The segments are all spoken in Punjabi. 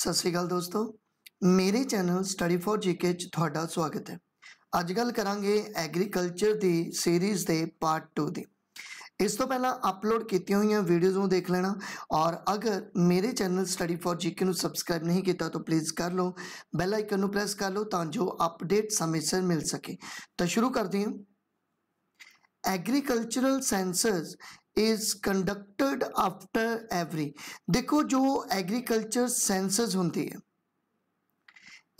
ਸਤਿ ਸ੍ਰੀ ਅਕਾਲ ਦੋਸਤੋ ਮੇਰੇ ਚੈਨਲ ਸਟੱਡੀ ਫॉर ਜੀਕੇ ਚ ਤੁਹਾਡਾ ਸਵਾਗਤ ਹੈ ਅੱਜ ਗੱਲ ਕਰਾਂਗੇ ਐਗਰੀਕਲਚਰ ਦੀ ਸੀਰੀਜ਼ ਦੇ ਪਾਰਟ 2 ਦੀ ਇਸ ਤੋਂ ਪਹਿਲਾਂ ਅਪਲੋਡ ਕੀਤੀਆਂ ਹੋਈਆਂ ਵੀਡੀਓਜ਼ ਨੂੰ ਦੇਖ ਲੈਣਾ ਔਰ ਅਗਰ ਮੇਰੇ ਚੈਨਲ ਸਟੱਡੀ ਫॉर ਜੀਕੇ ਨੂੰ ਸਬਸਕ੍ਰਾਈਬ ਨਹੀਂ ਕੀਤਾ ਤਾਂ ਪਲੀਜ਼ ਕਰ ਲਓ ਬੈਲ ਆਈਕਨ ਨੂੰ ਪ੍ਰੈਸ ਕਰ ਲਓ ਤਾਂ ਜੋ ਅਪਡੇਟ ਸਮੇਂ ਸਿਰ ਮਿਲ ਸਕੇ ਤਾਂ ਸ਼ੁਰੂ ਕਰਦੇ ਹਾਂ agricultural census is conducted after every देखो जो एग्रीकल्चर सेंसस होती है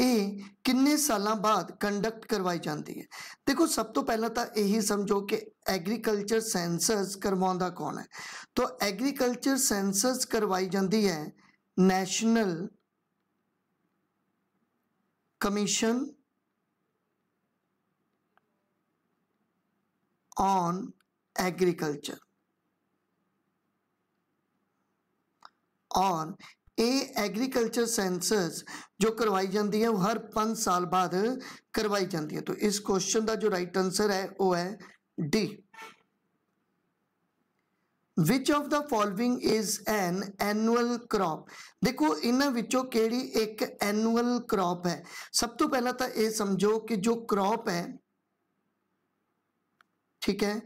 ये किन्ने साल बाद कंडक्ट करवाई जाती है देखो सब तो पहला तो यही समझो कि एग्रीकल्चर सेंसस करवा कौन है तो एग्रीकल्चर सेंसस करवाई जाती है national commission on agriculture on a agriculture census जो करवाई जाती है वो हर पाँच साल बाद करवाई जाती है तो इस क्वेश्चन का जो राइट आंसर है वो है D which of the following is an annual crop देखो इन्हों के एक एनुअल क्रॉप है सब तो पहला तो यह समझो कि जो क्रॉप है ठीक है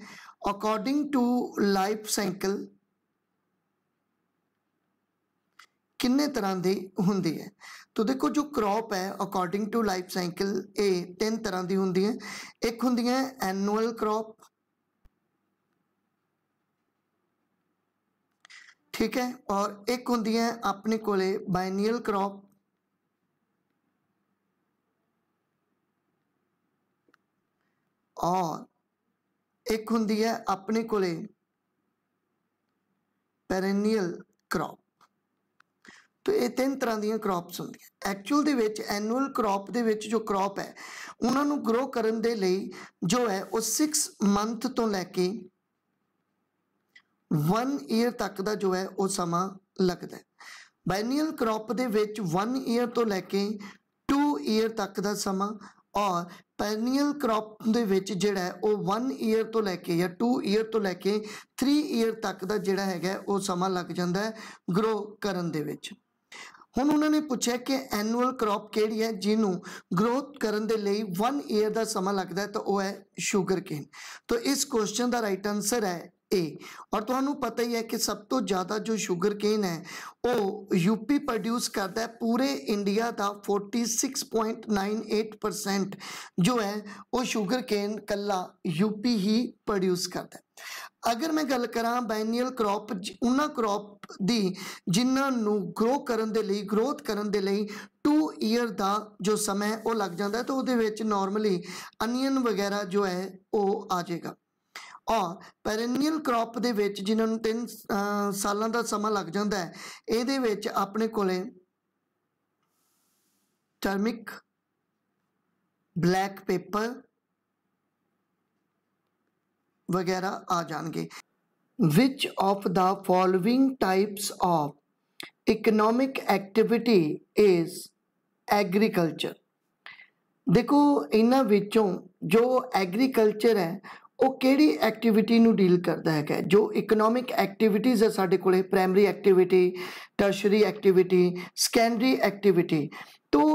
अकॉर्डिंग टू लाइफ सेंकल किन्ने तरह की होंगे है तो देखो जो क्रॉप है अकॉर्डिंग टू लाइफ सैकल ए तीन तरह की होंगी है एक होंगी एनुअल क्रॉप ठीक है और एक होंगी अपने को बाइनियल क्रॉप और एक होंगी है अपने कोरेनियल क्रॉप ਤੇ ਇਹ ਤਿੰਨ ਤਰ੍ਹਾਂ ਦੀਆਂ ਕ੍ਰੌਪਸ ਹੁੰਦੀਆਂ ਐਕਚੁਅਲ ਦੇ ਵਿੱਚ ਐਨੂਅਲ ਕ੍ਰੌਪ ਦੇ ਵਿੱਚ ਜੋ ਕ੍ਰੌਪ ਹੈ ਉਹਨਾਂ ਨੂੰ ਗਰੋ ਕਰਨ ਦੇ ਲਈ ਜੋ ਹੈ ਉਹ 6 ਮੰਥ ਤੋਂ ਲੈ ਕੇ 1 ਇਅਰ ਤੱਕ ਦਾ ਜੋ ਹੈ ਉਹ ਸਮਾਂ ਲੱਗਦਾ ਹੈ ਬਾਇਨੀਅਲ ਕ੍ਰੌਪ ਦੇ ਵਿੱਚ 1 ਇਅਰ ਤੋਂ ਲੈ ਕੇ 2 ਇਅਰ ਤੱਕ ਦਾ ਸਮਾਂ ਔਰ ਪੈਰਨੀਅਲ ਕ੍ਰੌਪ ਦੇ ਵਿੱਚ ਜਿਹੜਾ ਉਹ 1 ਇਅਰ ਤੋਂ ਲੈ ਕੇ ਜਾਂ 2 ਇਅਰ ਤੋਂ ਲੈ ਕੇ 3 ਇਅਰ ਤੱਕ ਦਾ ਜਿਹੜਾ ਹੈਗਾ ਉਹ ਸਮਾਂ ਲੱਗ ਜਾਂਦਾ ਹੈ ਗਰੋ ਕਰਨ ਦੇ ਵਿੱਚ ਹੁਣ ਉਹਨਾਂ ਨੇ ਪੁੱਛਿਆ ਕਿ ਐਨੂਅਲ ਕ੍ਰੌਪ ਕਿਹੜੀ ਹੈ ਜਿਹਨੂੰ ਗਰੋਥ ਕਰਨ ਦੇ ਲਈ 1 ਇਅਰ ਦਾ ਸਮਾਂ ਲੱਗਦਾ ਹੈ ਤਾਂ ਉਹ ਹੈ ਸ਼ੂਗਰ ਕੇਨ ਤਾਂ ਇਸ ਕੁਐਸਚਨ ਦਾ ਰਾਈਟ ਆਨਸਰ ਹੈ ਏ ਔਰ ਤੁਹਾਨੂੰ ਪਤਾ ਹੀ ਹੈ ਕਿ ਸਭ ਤੋਂ ਜ਼ਿਆਦਾ ਜੋ ਸ਼ੂਗਰ ਕੇਨ ਹੈ ਉਹ ਯੂਪੀ ਪ੍ਰੋਡਿਊਸ ਕਰਦਾ ਹੈ ਪੂਰੇ ਇੰਡੀਆ ਦਾ 46.98% ਜੋ ਹੈ ਉਹ ਸ਼ੂਗਰ ਕੇਨ ਕੱਲਾ ਯੂਪੀ ਹੀ ਪ੍ਰੋਡਿਊਸ ਕਰਦਾ ਹੈ ਅਗਰ ਮੈਂ ਗੱਲ ਕਰਾਂ ਬੈਨੀਅਲ ਕ੍ਰੌਪ ਉਹਨਾਂ ਕ੍ਰੌਪ ਦੀ ਜਿਨ੍ਹਾਂ ਨੂੰ ਗਰੋ ਕਰਨ ਦੇ ਲਈ ਗਰੋਥ ਕਰਨ ਦੇ ਲਈ 2 ਇਅਰ ਦਾ ਜੋ ਸਮਾਂ ਉਹ ਲੱਗ ਜਾਂਦਾ ਹੈ ਤਾਂ ਉਹਦੇ ਵਿੱਚ ਨਾਰਮਲੀ ਅਨੀਅਨ ਵਗੈਰਾ ਜੋ ਹੈ ਉਹ ਆ ਜਾਏਗਾ ਔਰ ਪੈਰੇਨੀਅਲ ਕ੍ਰੌਪ ਦੇ ਵਿੱਚ ਜਿਨ੍ਹਾਂ ਨੂੰ ਤਿੰਨ ਸਾਲਾਂ ਦਾ ਸਮਾਂ ਲੱਗ ਜਾਂਦਾ ਹੈ ਇਹਦੇ ਵਿੱਚ ਆਪਣੇ ਕੋਲੇ ਟਰਮਿਕ ਬਲੈਕ ਪੇਪਰ ਵਗੈਰਾ ਆ ਜਾਣਗੇ which of the following types of economic activity is agriculture ਦੇਖੋ ਇਹਨਾਂ ਵਿੱਚੋਂ ਜੋ ਐਗਰੀਕਲਚਰ ਹੈ ਉਹ ਕਿਹੜੀ ਐਕਟੀਵਿਟੀ ਨੂੰ ਡੀਲ ਕਰਦਾ ਹੈਗਾ ਜੋ ਇਕਨੋਮਿਕ ਐਕਟੀਵਿਟੀਜ਼ ਆ ਸਾਡੇ ਕੋਲੇ primary activity tertiary activity secondary activity ਤੋਂ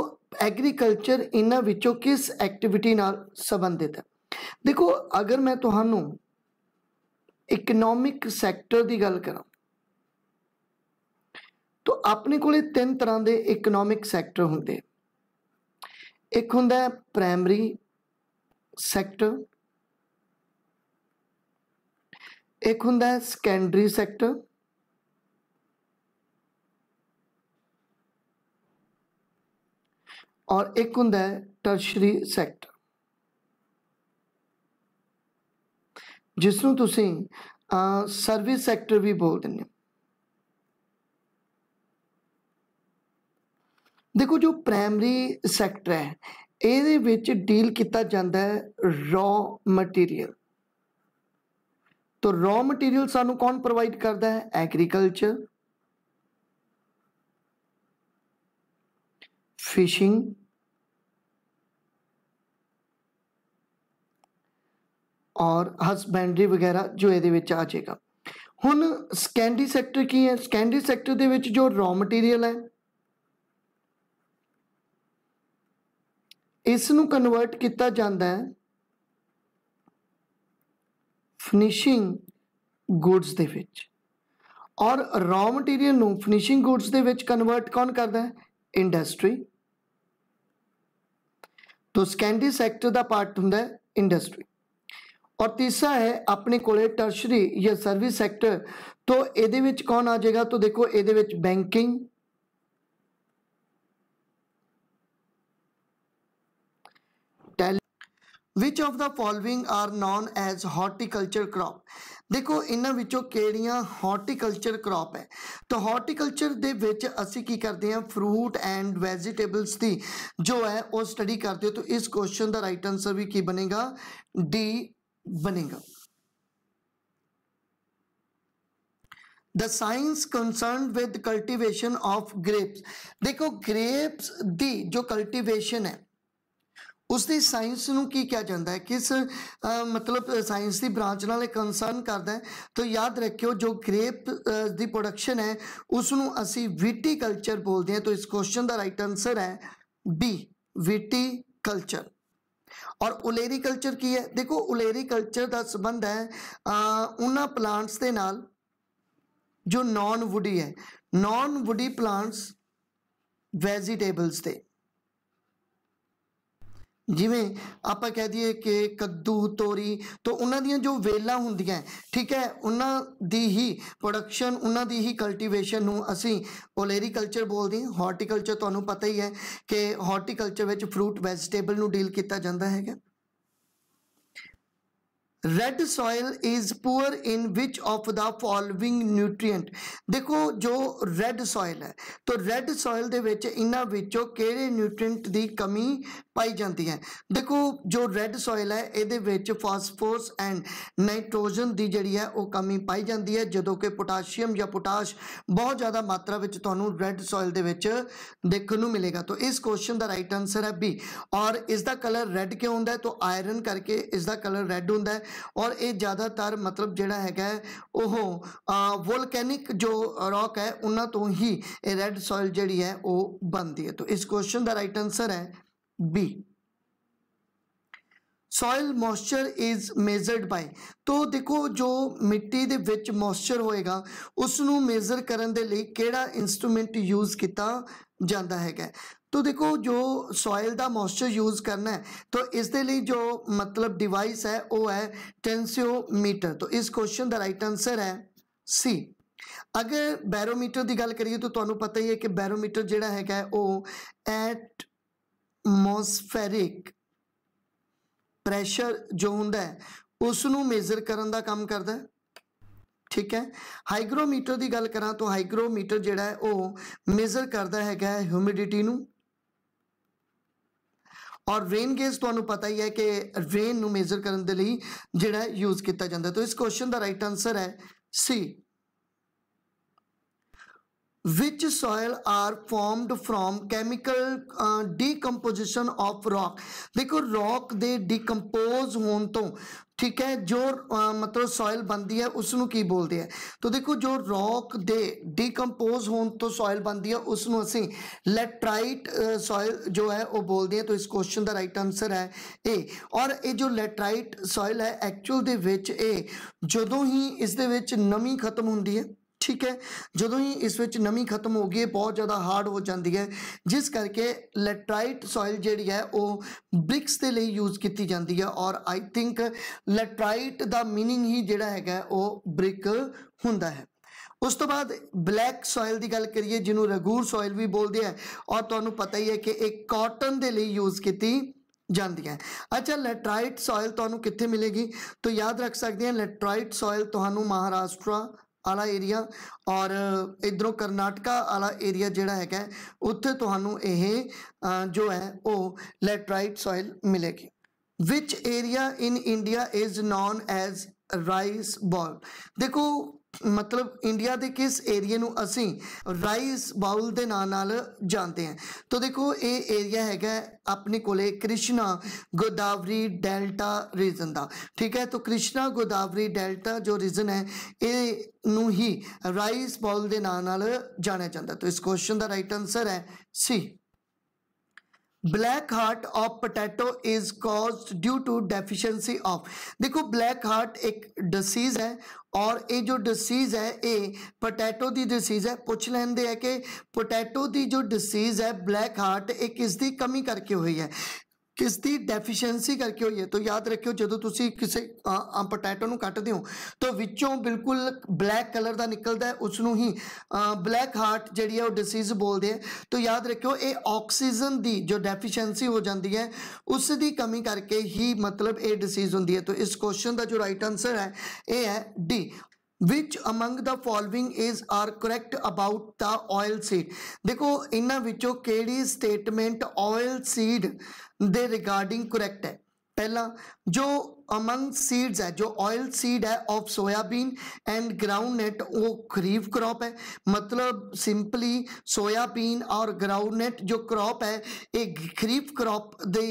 ਐਗਰੀਕਲਚਰ ਇਹਨਾਂ ਵਿੱਚੋਂ ਕਿਸ ਐਕਟੀਵਿਟੀ ਨਾਲ ਸੰਬੰਧਿਤ ਹੈ ਦੇਖੋ ਅਗਰ ਮੈਂ ਤੁਹਾਨੂੰ ਇਕਨੋਮਿਕ ਸੈਕਟਰ ਦੀ ਗੱਲ ਕਰਾਂ ਤਾਂ ਆਪਣੇ ਕੋਲੇ ਤਿੰਨ ਤਰ੍ਹਾਂ ਦੇ ਇਕਨੋਮਿਕ ਸੈਕਟਰ ਹੁੰਦੇ ਇੱਕ ਹੁੰਦਾ ਹੈ ਪ੍ਰਾਇਮਰੀ ਸੈਕਟਰ ਇੱਕ ਹੁੰਦਾ ਸੈਕੰਡਰੀ ਸੈਕਟਰ ਔਰ ਇੱਕ ਹੁੰਦਾ ਟਰਸ਼ਰੀ ਸੈਕਟਰ ਜਿਸ ਨੂੰ ਤੁਸੀਂ ਸਰਵਿਸ ਸੈਕਟਰ ਵੀ ਬੋਲਦੇ ਨੇ ਦੇਖੋ ਜੋ ਪ੍ਰਾਇਮਰੀ ਸੈਕਟਰ ਹੈ ਇਹਦੇ ਵਿੱਚ ਡੀਲ ਕੀਤਾ ਜਾਂਦਾ ਹੈ ਰॉ ਮਟੀਰੀਅਲ ਤੋ रॉ ਮਟੀਰੀਅਲ ਸਾਨੂੰ ਕੌਣ ਪ੍ਰੋਵਾਈਡ ਕਰਦਾ ਹੈ ਐਗਰੀਕਲਚਰ ਫਿਸ਼ਿੰਗ ਔਰ ਹਸਬੈਂਡਰੀ ਵਗੈਰਾ ਜੋ ਇਹਦੇ ਵਿੱਚ ਆ ਜਾਏਗਾ ਹੁਣ ਸਕੈਂਡਰੀ ਸੈਕਟਰ ਕੀ ਹੈ ਸਕੈਂਡਰੀ ਸੈਕਟਰ ਦੇ ਵਿੱਚ ਜੋ ਰॉ ਮਟੀਰੀਅਲ ਹੈ ਇਸ ਨੂੰ ਕਨਵਰਟ ਕੀਤਾ ਜਾਂਦਾ ਹੈ ਫਿਨਿਸ਼ਿੰਗ ਗੁੱਡਸ ਦੇ ਵਿੱਚ ਔਰ ਰॉ ਮਟੀਰੀਅਲ ਨੂੰ ਫਿਨਿਸ਼ਿੰਗ ਗੁੱਡਸ ਦੇ ਵਿੱਚ ਕਨਵਰਟ ਕੌਣ ਕਰਦਾ ਹੈ ਇੰਡਸਟਰੀ ਤੋਂ ਸਕੈਂਡੀ ਸੈਕਟਰ ਦਾ ਪਾਰਟ ਹੁੰਦਾ ਹੈ ਇੰਡਸਟਰੀ ਔਰ ਤੀਸਰਾ ਹੈ ਆਪਣੇ ਕੋਲੇ ਟਰਸ਼ਰੀ ਜਾਂ ਸਰਵਿਸ ਸੈਕਟਰ ਤੋਂ ਇਹਦੇ ਵਿੱਚ ਕੌਣ ਆ ਜਾਏਗਾ ਤੋਂ ਦੇਖੋ ਇਹਦੇ ਵਿੱਚ banking which of the following are known as horticulture crop देखो इन्हों कि हॉर्टीकल्चर क्रॉप है तो हॉर्टीकल्चर के असी की करते हैं फ्रूट एंड वैजिटेबल्स की जो है वह स्टडी करते हो तो इस क्वेश्चन का राइट आंसर भी की बनेगा डी बनेगा the science concern with cultivation of grapes देखो ग्रेप्स की जो कल्टीवेशन है ਉਸ ਦੀ ਸਾਇੰਸ ਨੂੰ ਕੀ ਕਿਹਾ ਜਾਂਦਾ ਹੈ ਕਿਸ ਮਤਲਬ ਸਾਇੰਸ ਦੀ ਬ੍ਰਾਂਚ ਨਾਲ ਇਹ ਕੰਸਰਨ ਕਰਦਾ ਹੈ ਤਾਂ ਯਾਦ ਰੱਖਿਓ ਜੋ ਗ੍ਰੇਪ ਦੀ ਪ੍ਰੋਡਕਸ਼ਨ ਹੈ ਉਸ ਨੂੰ ਅਸੀਂ ਕਲਚਰ ਬੋਲਦੇ ਹਾਂ ਤਾਂ ਇਸ ਕੁਐਸਚਨ ਦਾ ਰਾਈਟ ਆਨਸਰ ਹੈ ਬੀ ਕਲਚਰ ਔਰ ਉਲੇਰੀ ਕਲਚਰ ਕੀ ਹੈ ਦੇਖੋ ਉਲੇਰੀ ਕਲਚਰ ਦਾ ਸਬੰਧ ਹੈ ਉਹਨਾਂ ਪਲਾਂਟਸ ਦੇ ਨਾਲ ਜੋ ਨਾਨ ਵੁੱਡੀ ਹੈ ਨਾਨ ਵੁੱਡੀ ਪਲਾਂਟਸ ਵੈਜੀਟੇਬਲਸ ਤੇ ਜਿਵੇਂ ਆਪਾਂ ਕਹਿ ਦਈਏ ਕਿ ਕੱਦੂ ਤੋਰੀ ਤੋਂ ਉਹਨਾਂ ਦੀਆਂ ਜੋ ਵੇਲਾਂ ਹੁੰਦੀਆਂ ਠੀਕ ਹੈ ਉਹਨਾਂ ਦੀ ਹੀ ਪ੍ਰੋਡਕਸ਼ਨ ਉਹਨਾਂ ਦੀ ਹੀ ਕਲਟੀਵੇਸ਼ਨ ਨੂੰ ਅਸੀਂ ਓਲੇਰੀ ਕਲਚਰ ਬੋਲਦੇ ਹਾਂ ਹਾਰਟੀਕਲਚਰ ਤੁਹਾਨੂੰ ਪਤਾ ਹੀ ਹੈ ਕਿ ਹਾਰਟੀਕਲਚਰ ਵਿੱਚ ਫਰੂਟ ਵੈਜੀਟੇਬਲ ਨੂੰ ਡੀਲ ਕੀਤਾ ਜਾਂਦਾ ਹੈਗਾ red soil is poor in which of the following nutrient ਦੇਖੋ ਜੋ ਰੈੱਡ ਸੋਇਲ ਹੈ ਤਾਂ ਰੈੱਡ ਸੋਇਲ ਦੇ ਵਿੱਚ ਇਹਨਾਂ ਵਿੱਚੋਂ ਕਿਹੜੇ ਨਿਊਟ੍ਰੀਐਂਟ ਦੀ ਕਮੀ ਪਾਈ ਜਾਂਦੀ ਹੈ ਦੇਖੋ ਜੋ ਰੈੱਡ ਸੋਇਲ ਹੈ ਇਹਦੇ ਵਿੱਚ ਫਾਸਫੋਰਸ ਐਂਡ ਨਾਈਟ੍ਰੋਜਨ ਦੀ ਜਿਹੜੀ ਹੈ ਉਹ ਕਮੀ ਪਾਈ ਜਾਂਦੀ ਹੈ ਜਦੋਂ ਕਿ ਪੋਟਾਸ਼ੀਅਮ ਜਾਂ ਪੋਟਾਸ਼ ਬਹੁਤ ਜ਼ਿਆਦਾ ਮਾਤਰਾ ਵਿੱਚ ਤੁਹਾਨੂੰ ਰੈੱਡ ਸੋਇਲ ਦੇ ਵਿੱਚ ਦੇਖਣ ਨੂੰ ਮਿਲੇਗਾ ਤਾਂ ਇਸ ਕੁਐਸਚਨ ਦਾ ਰਾਈਟ ਆਨਸਰ ਹੈ ਬੀ ਔਰ ਇਸ ਦਾ ਕਲਰ ਰੈੱਡ ਕਿਉਂ ਹੁੰਦਾ ਹੈ ਤਾਂ ਆਇਰਨ ਕਰਕੇ ਇਸ ਦਾ ਕਲਰ ਰੈੱਡ ਹੁੰਦਾ ਹੈ ਔਰ ਇਹ ਜ਼ਿਆਦਾਤਰ ਮਤਲਬ ਜਿਹੜਾ ਹੈਗਾ ਉਹ ਵੋਲਕੈਨਿਕ ਜੋ ਰੌਕ ਹੈ ਉਹਨਾਂ ਤੋਂ ਹੀ ਇਹ ਰੈੱਡ ਸੋਇਲ ਜਿਹੜੀ ਹੈ ਉਹ ਬਣਦੀ ਹੈ ਤਾਂ ਇਸ ਕੁਐਸਚਨ ਦਾ ਰਾਈਟ ਆਨਸਰ ਹੈ B soil moisture is measured by ਤੋਂ ਦੇਖੋ ਜੋ ਮਿੱਟੀ ਦੇ ਵਿੱਚ ਮੋਇਸਚਰ ਹੋਏਗਾ ਉਸ ਨੂੰ ਮੇਜ਼ਰ ਕਰਨ ਦੇ ਲਈ ਕਿਹੜਾ ਇਨਸਟਰੂਮੈਂਟ ਯੂਜ਼ ਕੀਤਾ ਜਾਂਦਾ ਹੈਗਾ ਤੋ ਦੇਖੋ ਜੋ ਸੋਇਲ ਦਾ ਮੋਇਸਚਰ ਯੂਜ਼ ਕਰਨਾ ਹੈ ਤੋ ਇਸ ਦੇ ਲਈ ਜੋ ਮਤਲਬ ਡਿਵਾਈਸ ਹੈ ਉਹ ਹੈ ਟੈਂਸਿਓਮੀਟਰ ਤੋ ਇਸ ਕੁਐਸਚਨ ਦਾ ਰਾਈਟ ਆਨਸਰ ਹੈ ਸੀ ਅਗਰ ਬੈਰੋਮੀਟਰ ਦੀ ਗੱਲ ਕਰੀਏ ਤਾਂ ਤੁਹਾਨੂੰ ਪਤਾ ਹੀ ਹੈ ਕਿ ਬੈਰੋਮੀਟਰ ਜਿਹੜਾ ਹੈਗਾ ਉਹ ਐਟ ਐਟਮੋਸਫੇਰਿਕ ਪ੍ਰੈਸ਼ਰ ਜੋ ਹੁੰਦਾ ਹੈ ਉਸ ਨੂੰ ਮੇਜ਼ਰ ਕਰਨ ਦਾ ਕੰਮ ਕਰਦਾ ਹੈ ਠੀਕ ਹੈ ਹਾਈਗਰੋਮੀਟਰ ਦੀ ਗੱਲ ਕਰਾਂ ਤਾਂ ਹਾਈਗਰੋਮੀਟਰ ਜਿਹੜਾ ਹੈ ਉਹ ਮੇਜ਼ਰ ਕਰਦਾ ਹੈਗਾ ਹਿਊਮਿਡਿਟੀ ਨੂੰ ਔਰ ਰੇਨ ਗੇਜ ਤੁਹਾਨੂੰ ਪਤਾ ਹੀ ਹੈ ਕਿ ਰੇਨ ਨੂੰ ਮੇਜ਼ਰ ਕਰਨ ਦੇ ਲਈ ਜਿਹੜਾ ਯੂਜ਼ ਕੀਤਾ ਜਾਂਦਾ ਤਾਂ ਇਸ ਕੁਐਸਚਨ ਦਾ ਰਾਈਟ ਆਨਸਰ ਹੈ ਸੀ which soil are formed from chemical uh, decomposition of rock ਦੇਖੋ rock ਦੇ decompose ਹੋਣ ਤੋਂ ਠੀਕ ਹੈ ਜੋ ਮਤਲਬ ਸੋਇਲ ਬਣਦੀ ਹੈ ਉਸ ਨੂੰ ਕੀ ਬੋਲਦੇ ਆ ਤਾਂ ਦੇਖੋ ਜੋ ਰੌਕ ਦੇ ਡੀਕੰਪੋਜ਼ ਹੋਣ ਤੋਂ ਸੋਇਲ ਬਣਦੀ ਹੈ ਉਸ ਨੂੰ ਅਸੀਂ ਲੈਟਰਾਈਟ ਸੋਇਲ ਜੋ ਹੈ ਉਹ ਬੋਲਦੇ ਆ ਤਾਂ ਇਸ ਕੁਐਸਚਨ ਦਾ ਰਾਈਟ ਆਨਸਰ ਹੈ ਏ ਔਰ ਇਹ ਜੋ ਲੈਟਰਾਈਟ ਸੋਇਲ ਹੈ ਐਕਚੁਅਲ ਦੇ ਵਿੱਚ ਇਹ ਜਦੋਂ ਹੀ ਇਸ ਦੇ ਵਿੱਚ ਨਮੀ ਖਤਮ ਹੁੰਦੀ ਹੈ ਠੀਕ ਹੈ ਜਦੋਂ ਹੀ ਇਸ ਵਿੱਚ ਨਮੀ ਖਤਮ ਹੋ ਗਈ ਬਹੁਤ ਜ਼ਿਆਦਾ ਹਾਰਡ ਹੋ ਜਾਂਦੀ ਹੈ ਜਿਸ ਕਰਕੇ ਲੈਟਰਾਈਟ ਸੋਇਲ ਜਿਹੜੀ ਹੈ ਉਹ ਬ੍ਰਿਕਸ ਦੇ ਲਈ ਯੂਜ਼ ਕੀਤੀ ਜਾਂਦੀ ਹੈ ਔਰ ਆਈ ਥਿੰਕ ਲੈਟਰਾਈਟ ਦਾ मीनिंग ਹੀ ਜਿਹੜਾ ਹੈਗਾ ਉਹ ਬ੍ਰਿਕ ਹੁੰਦਾ ਹੈ ਉਸ ਤੋਂ ਬਾਅਦ ਬਲੈਕ ਸੋਇਲ ਦੀ ਗੱਲ ਕਰੀਏ ਜਿਹਨੂੰ ਰਗੂਰ ਸੋਇਲ ਵੀ ਬੋਲਦੇ ਆ ਔਰ ਤੁਹਾਨੂੰ ਪਤਾ ਹੀ ਹੈ ਕਿ ਇਹ ਕਾਟਨ ਦੇ ਲਈ ਯੂਜ਼ ਕੀਤੀ ਜਾਂਦੀ ਹੈ ਅੱਛਾ ਲੈਟਰਾਈਟ ਸੋਇਲ ਤੁਹਾਨੂੰ ਕਿੱਥੇ ਮਿਲੇਗੀ ਤਾਂ ਯਾਦ ਰੱਖ ਸਕਦੇ ਆ ਲੈਟਰਾਈਟ ਸੋਇਲ ਤੁਹਾਨੂੰ ਮਹਾਰਾਸ਼ਟਰ ਆਲਾ ਏਰੀਆ ਔਰ ਇਧਰੋਂ ਕਰਨਾਟਕਾ ਆਲਾ ਏਰੀਆ ਜਿਹੜਾ ਹੈਗਾ ਉੱਥੇ ਤੁਹਾਨੂੰ ਇਹ ਜੋ ਹੈ ਉਹ ਲੈਟਰਾਈਟ ਸੋਇਲ ਮਿਲੇਗੀ which area in India is known as rice bowl ਦੇਖੋ ਮਤਲਬ ਇੰਡੀਆ ਦੇ ਕਿਸ ਏਰੀਆ ਨੂੰ ਅਸੀਂ ਰਾਈਸ ਬਾਉਲ ਦੇ ਨਾਂ ਨਾਲ ਜਾਣਦੇ ਹਾਂ ਤਾਂ ਦੇਖੋ ਇਹ ਏਰੀਆ ਹੈਗਾ ਆਪਣੇ ਕੋਲੇ ਕ੍ਰਿਸ਼ਨਾ ਗੋਦਾਵਰੀ ਡੈਲਟਾ ਰੀਜਨ ਦਾ ਠੀਕ ਹੈ ਤਾਂ ਕ੍ਰਿਸ਼ਨਾ ਗੋਦਾਵਰੀ ਡੈਲਟਾ ਜੋ ਰੀਜਨ ਹੈ ਇਹ ਨੂੰ ਹੀ ਰਾਈਸ ਬਾਉਲ ਦੇ ਨਾਂ ਨਾਲ ਜਾਣਿਆ ਜਾਂਦਾ ਤਾਂ ਇਸ ਕੁਐਸਚਨ ਦਾ ਰਾਈਟ ਆਨਸਰ ਹੈ C black heart of potato is cause due to deficiency of देखो ब्लैक हार्ट एक डिसीज है ਔਰ ਇਹ ਜੋ ਡਿਸੀਜ਼ ਹੈ ਇਹ ਪੋਟੈਟੋ ਦੀ ਡਿਸੀਜ਼ ਹੈ ਪੁੱਛ ਲੈਂਦੇ ਆ ਕਿ ਪੋਟੈਟੋ ਦੀ ਜੋ ਡਿਸੀਜ਼ ਹੈ ਬਲੈਕ ਹਾਰਟ ਇਹ ਕਿਸ ਦੀ ਕਮੀ ਕਰਕੇ ਹੋਈ ਹੈ ਕਿਸ ਦੀ ਡੈਫੀਸ਼ੀਐਂਸੀ ਕਰਕੇ ਹੋਈ ਹੈ ਤਾਂ ਯਾਦ ਰੱਖਿਓ ਜਦੋਂ ਤੁਸੀਂ ਕਿਸੇ ਪੋਟੈਟੋ ਨੂੰ ਕੱਟਦੇ ਹੋ ਤਾਂ ਵਿੱਚੋਂ ਬਿਲਕੁਲ ਬਲੈਕ ਕਲਰ ਦਾ ਨਿਕਲਦਾ ਉਸ ਨੂੰ ਹੀ ਬਲੈਕ ਹਾਰਟ ਜਿਹੜੀ ਹੈ ਉਹ ਡਿਸੀਜ਼ ਬੋਲਦੇ ਆ ਤਾਂ ਯਾਦ ਰੱਖਿਓ ਇਹ ਆਕਸੀਜਨ ਦੀ ਜੋ ਡੈਫੀਸ਼ੀਐਂਸੀ ਹੋ ਜਾਂਦੀ ਹੈ ਉਸ ਦੀ ਕਮੀ ਕਰਕੇ ਹੀ ਮਤਲਬ ਇਹ ਡਿਸੀਜ਼ ਹੁੰਦੀ ਹੈ ਤਾਂ ਇਸ ਕੁਐਸਚਨ ਦਾ ਜੋ ਰਾਈਟ ਆਨਸਰ ਹੈ ਇਹ ਹੈ D which among the following is are correct about the oil seed ਦੇਖੋ ਇਹਨਾਂ ਵਿੱਚੋਂ ਕਿਹੜੀ ਸਟੇਟਮੈਂਟ oil seed ਦੇ ਰਿਗਾਰਡਿੰਗ correct ਹੈ पहला जो अमंग सीड्स है जो ऑयल सीड है of soybean and groundnut वो खरीफ क्रॉप है मतलब सिंपली सोयाबीन और ग्राउंड नेट जो क्रॉप है ये खरीफ क्रॉप दे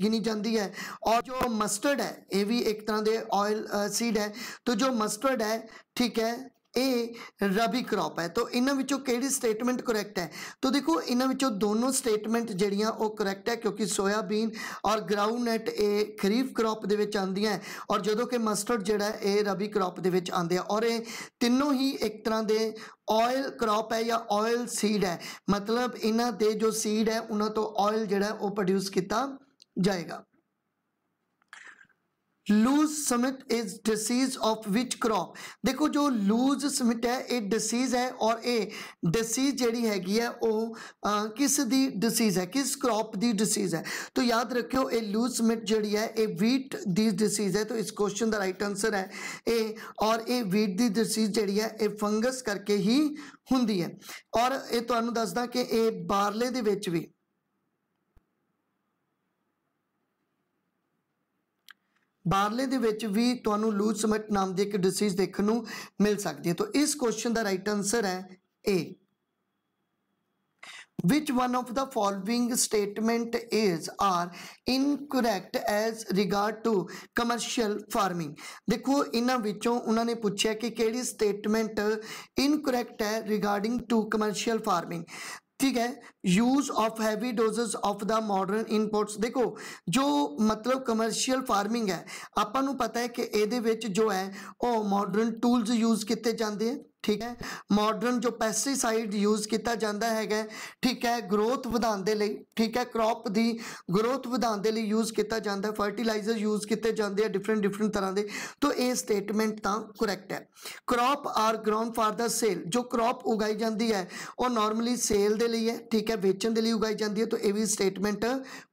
गिनी जाती है और जो मस्टर्ड है ये भी एक तरह के ऑयल सीड है तो जो मस्टर्ड है ठीक है ਇਹ ਰਬੀ ਕ੍ਰੌਪ ਹੈ ਤਾਂ ਇਹਨਾਂ ਵਿੱਚੋਂ ਕਿਹੜੀ ਸਟੇਟਮੈਂਟ ਕਰੈਕਟ ਹੈ ਤਾਂ ਦੇਖੋ ਇਹਨਾਂ ਵਿੱਚੋਂ ਦੋਨੋਂ ਸਟੇਟਮੈਂਟ ਜਿਹੜੀਆਂ ਉਹ ਕਰੈਕਟ ਹੈ ਕਿਉਂਕਿ ਸੋਇਆਬੀਨ ਔਰ ਗਰਾਊਂਡਨਟ ਇਹ ਖਰੀਫ ਕ੍ਰੌਪ ਦੇ ਵਿੱਚ ਆਉਂਦੀਆਂ ਹੈ ਔਰ ਜਦੋਂ ਕਿ ਮਸਟਰਡ ਜਿਹੜਾ ਇਹ ਰਬੀ ਕ੍ਰੌਪ ਦੇ ਵਿੱਚ ਆਉਂਦੇ ਆ ਔਰ ਇਹ ਤਿੰਨੋਂ ਹੀ ਇੱਕ ਤਰ੍ਹਾਂ ਦੇ ਆਇਲ ਕ੍ਰੌਪ ਹੈ ਜਾਂ ਆਇਲ ਸੀਡ ਹੈ ਮਤਲਬ ਇਹਨਾਂ ਦੇ ਜੋ ਸੀਡ ਹੈ ਉਹਨਾਂ ਤੋਂ ਆਇਲ ਜਿਹੜਾ ਉਹ ਪ੍ਰੋਡਿਊਸ ਕੀਤਾ ਜਾਏਗਾ loose smut is disease of which crop ਦੇਖੋ ਜੋ ਲੂਜ਼ ਸਮਿਟ ਹੈ ਇਹ ਡਿਸੀਜ਼ ਹੈ ਔਰ ਇਹ ਡਿਸੀਜ਼ ਜਿਹੜੀ ਹੈਗੀ ਹੈ ਉਹ ਕਿਸ ਦੀ ਡਿਸੀਜ਼ ਹੈ ਕਿਸ ਕ੍ਰੌਪ ਦੀ ਡਿਸੀਜ਼ ਹੈ ਤੋ ਯਾਦ ਰੱਖਿਓ ਇਹ ਲੂਜ਼ ਸਮਿਟ ਜਿਹੜੀ ਹੈ ਇਹ ਵੀਟ ਦੀ ਡਿਸੀਜ਼ ਹੈ ਤੋ ਇਸ ਕੁਐਸਚਨ ਦਾ ਰਾਈਟ ਆਨਸਰ ਹੈ ਇਹ ਔਰ ਇਹ ਵੀਟ ਦੀ ਡਿਸੀਜ਼ ਜਿਹੜੀ ਹੈ ਇਹ ਫੰਗਸ ਕਰਕੇ ਹੀ ਹੁੰਦੀ ਹੈ ਔਰ ਇਹ ਤੁਹਾਨੂੰ ਦੱਸਦਾ ਕਿ ਇਹ ਬਾਰਲੇ ਦੇ ਵਿੱਚ ਵੀ ਬਾਹਰਲੇ ਦੇ ਵਿੱਚ ਵੀ ਤੁਹਾਨੂੰ ਲੂਜ਼ ਸਮਟ ਨਾਮ ਦੀ ਇੱਕ ਡਿਸੀਜ਼ ਦੇਖਣ ਨੂੰ ਮਿਲ ਸਕਦੀ ਹੈ ਤਾਂ ਇਸ ਕੁਐਸਚਨ ਦਾ ਰਾਈਟ ਆਨਸਰ ਹੈ A which one of the following statement is are incorrect as regard to commercial farming ਦੇਖੋ ਇਹਨਾਂ ਵਿੱਚੋਂ ਉਹਨਾਂ ਨੇ ਪੁੱਛਿਆ ਕਿ ਕਿਹੜੀ ਸਟੇਟਮੈਂਟ ਇਨਕਰੈਕਟ ਹੈ ਰਿਗਾਰਡਿੰਗ ਟੂ ਕਮਰਸ਼ੀਅਲ ਫਾਰਮਿੰਗ ਠੀਕ ਹੈ use of heavy doses of the modern inputs ਦੇਖੋ ਜੋ ਮਤਲਬ ਕਮਰਸ਼ੀਅਲ ਫਾਰਮਿੰਗ ਹੈ ਆਪਾਂ ਨੂੰ ਪਤਾ ਹੈ ਕਿ ਇਹਦੇ ਵਿੱਚ ਜੋ ਹੈ ਉਹ ਮਾਡਰਨ ਟੂਲਸ ਯੂਜ਼ ਕੀਤੇ ਜਾਂਦੇ ਆ ਠੀਕ ਹੈ ਮਾਡਰਨ ਜੋ ਪੈਸਟੀਸਾਈਡ ਯੂਜ਼ ਕੀਤਾ ਜਾਂਦਾ ਹੈਗਾ ਠੀਕ ਹੈ ਗਰੋਥ ਵਧਾਉਣ ਦੇ ਲਈ ਠੀਕ ਹੈ ਕ੍ਰੌਪ ਦੀ ਗਰੋਥ ਵਧਾਉਣ ਦੇ ਲਈ ਯੂਜ਼ ਕੀਤਾ ਜਾਂਦਾ ਫਰਟੀਲਾਈਜ਼ਰ ਯੂਜ਼ ਕੀਤੇ ਜਾਂਦੇ ਆ ਡਿਫਰੈਂਟ ਡਿਫਰੈਂਟ ਤਰ੍ਹਾਂ ਦੇ ਤੋਂ ਇਹ ਸਟੇਟਮੈਂਟ ਤਾਂ ਕਰੈਕਟ ਹੈ crop are ground for the sale ਜੋ ਕ੍ਰੌਪ ਉਗਾਈ ਜਾਂਦੀ ਹੈ ਉਹ ਨਾਰਮਲੀ ਸੇਲ ਦੇ ਲਈ ਹੈ ਠੀਕ ਠੀਕ ਹੈ ਵੇਚਣ ਦੇ ਲਈ ਉਗਾਈ ਜਾਂਦੀ ਹੈ ਤਾਂ ਇਹ ਵੀ ਸਟੇਟਮੈਂਟ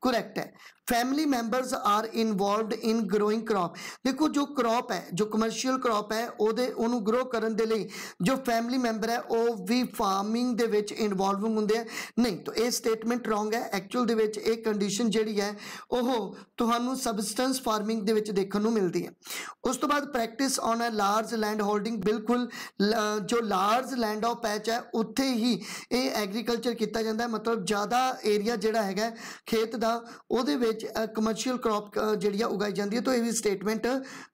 ਕਰੈਕਟ ਹੈ family members are involved in growing crop ਦੇਖੋ ਜੋ ਕ੍ਰੌਪ ਹੈ ਜੋ ਕਮਰਸ਼ੀਅਲ ਕ੍ਰੌਪ ਹੈ ਉਹਦੇ ਉਹਨੂੰ ਗਰੋ ਕਰਨ ਦੇ ਲਈ ਜੋ ਫੈਮਿਲੀ ਮੈਂਬਰ ਹੈ ਉਹ ਵੀ ਫਾਰਮਿੰਗ ਦੇ ਵਿੱਚ ਇਨਵੋਲਵ ਹੁੰਦੇ ਆ ਨਹੀਂ ਤਾਂ ਇਹ ਸਟੇਟਮੈਂਟ ਰੋਂਗ ਹੈ ਐਕਚੁਅਲ ਦੇ ਵਿੱਚ ਇਹ ਕੰਡੀਸ਼ਨ ਜਿਹੜੀ ਹੈ ਉਹ ਤੁਹਾਨੂੰ ਸਬਸਟੈਂਸ ਫਾਰਮਿੰਗ ਦੇ ਵਿੱਚ ਦੇਖਣ ਨੂੰ ਮਿਲਦੀ ਹੈ ਉਸ ਤੋਂ ਬਾਅਦ practice on a large land holding ਬਿਲਕੁਲ ਜੋ ਲਾਰਜ ਲੈਂਡ ਆਫ ਪੈਚ ਹੈ ਉੱਥੇ ਹੀ ਇਹ ਐਗਰੀਕਲਚਰ ਕੀਤਾ ਜਾਂਦਾ ਹੈ ਮਤਲਬ ਜ਼ਿਆਦਾ ਏਰੀਆ ਜਿਹੜਾ ਹੈਗਾ ਖੇਤ ਦਾ ਉਹਦੇ ਵਿੱਚ कमर्शियल क्रॉप जी उगाई जाती है तो यह स्टेटमेंट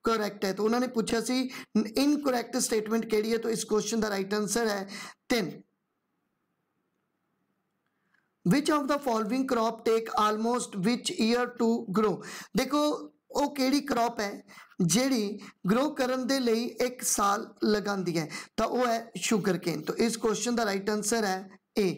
करैक्ट है तो उन्होंने पूछा सी इनकोरैक्ट स्टेटमेंट कि तो इस क्वेश्चन का राइट आंसर है तीन which of the following crop take almost which year to grow देखो वो कि क्रॉप है जी ग्रो करन साल लगा है तो वह है शुगर केन तो इस क्वेश्चन का राइट आंसर है A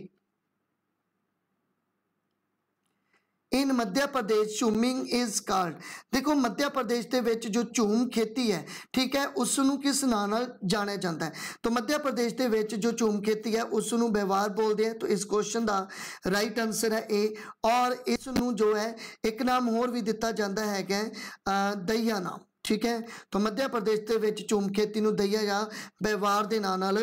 in Madhya Pradesh jhuming is called ਦੇਖੋ ਮੱਧਿਆ ਪ੍ਰਦੇਸ਼ ਦੇ ਵਿੱਚ ਜੋ ਝੂਮ ਖੇਤੀ ਹੈ ਠੀਕ ਹੈ ਉਸ ਨੂੰ ਕਿਸ ਨਾਂ ਨਾਲ ਜਾਣਿਆ ਜਾਂਦਾ ਹੈ ਤਾਂ ਮੱਧਿਆ ਪ੍ਰਦੇਸ਼ ਦੇ ਵਿੱਚ ਜੋ ਝੂਮ ਖੇਤੀ ਹੈ ਉਸ ਨੂੰ ਬਿਵਾਰ ਬੋਲਦੇ ਆ ਤਾਂ ਇਸ ਕੁਐਸਚਨ ਦਾ ਰਾਈਟ ਆਨਸਰ ਹੈ ਏ ਔਰ ਇਸ ਨੂੰ ਜੋ ਹੈ ਇੱਕ ਨਾਮ ਹੋਰ ਵੀ ਦਿੱਤਾ ਜਾਂਦਾ ਹੈਗਾ ਦਈਆ ਨਾਮ ਠੀਕ ਹੈ ਤਾਂ ਮੱਧਿਆ ਪ੍ਰਦੇਸ਼ ਦੇ ਵਿੱਚ ਝੂਮ ਖੇਤੀ ਨੂੰ ਦਈਆ ਜਾਂ ਬਿਵਾਰ ਦੇ ਨਾਂ ਨਾਲ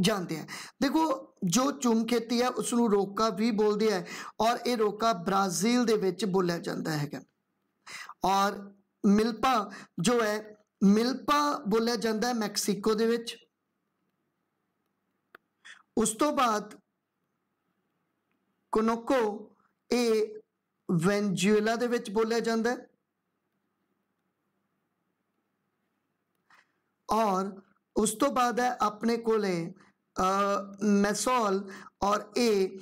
ਜਾਂਦੇ ਆ ਦੇਖੋ ਜੋ ਚੁੰਮ ਖੇਤੀ ਹੈ ਉਸ ਨੂੰ ਰੋਕਾ ਵੀ ਬੋਲਦੇ ਹੈ ਔਰ ਇਹ ਰੋਕਾ ਬ੍ਰਾਜ਼ੀਲ ਦੇ ਵਿੱਚ ਬੋਲਿਆ ਜਾਂਦਾ ਹੈਗਾ ਔਰ ਮਿਲਪਾ ਜੋ ਹੈ ਮਿਲਪਾ ਬੋਲਿਆ ਜਾਂਦਾ ਹੈ ਮੈਕਸੀਕੋ ਦੇ ਵਿੱਚ ਉਸ ਤੋਂ ਬਾਅਦ ਕੋਨੋਕੋ ਇਹ ਵੈਂਜੂਲਾ ਦੇ ਵਿੱਚ ਬੋਲਿਆ ਜਾਂਦਾ ਹੈ ਔਰ ਉਸ ਤੋਂ ਬਾਅਦ ਹੈ ਆਪਣੇ ਕੋਲੇ ਮੈਸੋਲ ਔਰ ਇਹ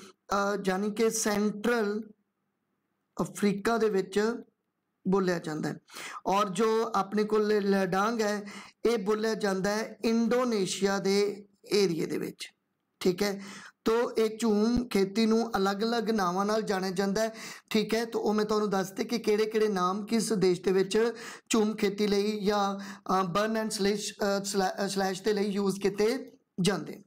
ਜਾਨੀ ਕਿ ਸੈਂਟਰਲ ਅਫਰੀਕਾ ਦੇ ਵਿੱਚ ਬੋਲਿਆ ਜਾਂਦਾ ਹੈ ਔਰ ਜੋ ਆਪਣੇ ਕੋਲ ਲਡਾਂਗ ਹੈ ਇਹ ਬੋਲਿਆ ਜਾਂਦਾ ਹੈ ਇੰਡੋਨੇਸ਼ੀਆ ਦੇ ਏਰੀਏ ਦੇ ਵਿੱਚ ਠੀਕ ਹੈ ਤੋ ਇਹ ਝੂਮ ਖੇਤੀ ਨੂੰ ਅਲੱਗ-ਅਲੱਗ ਨਾਵਾਂ ਨਾਲ ਜਾਣਿਆ ਜਾਂਦਾ ਹੈ ਠੀਕ ਹੈ ਤੋ ਉਹ ਮੈਂ ਤੁਹਾਨੂੰ ਦੱਸਦੇ ਕਿ ਕਿਹੜੇ-ਕਿਹੜੇ ਨਾਮ ਕਿਸ ਦੇਸ਼ ਦੇ ਵਿੱਚ ਝੂਮ ਖੇਤੀ ਲਈ ਜਾਂ ਬਰਨ ਐਂਡ ਸਲੈਸ਼ ਸਲੈਸ਼ ਦੇ ਲਈ ਯੂਜ਼ ਕੀਤੇ ਜਾਂਦੇ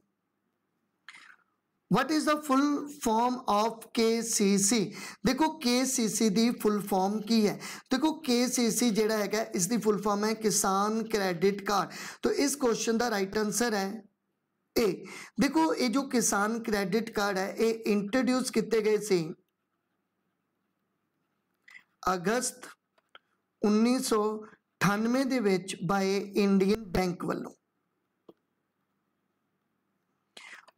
what is the full form of K C सी देखो के सी सी की फुल फॉर्म की है देखो के सी सी जो है इसकी फुल फॉर्म है किसान क्रेडिट कार्ड तो इस क्वेश्चन का राइट आंसर है ए देखो ये जो किसान क्रेडिट कार्ड है ये इंट्रोड्यूस किए गए से अगस्त उन्नीस सौ अठानवे बाय इंडियन बैंक वालों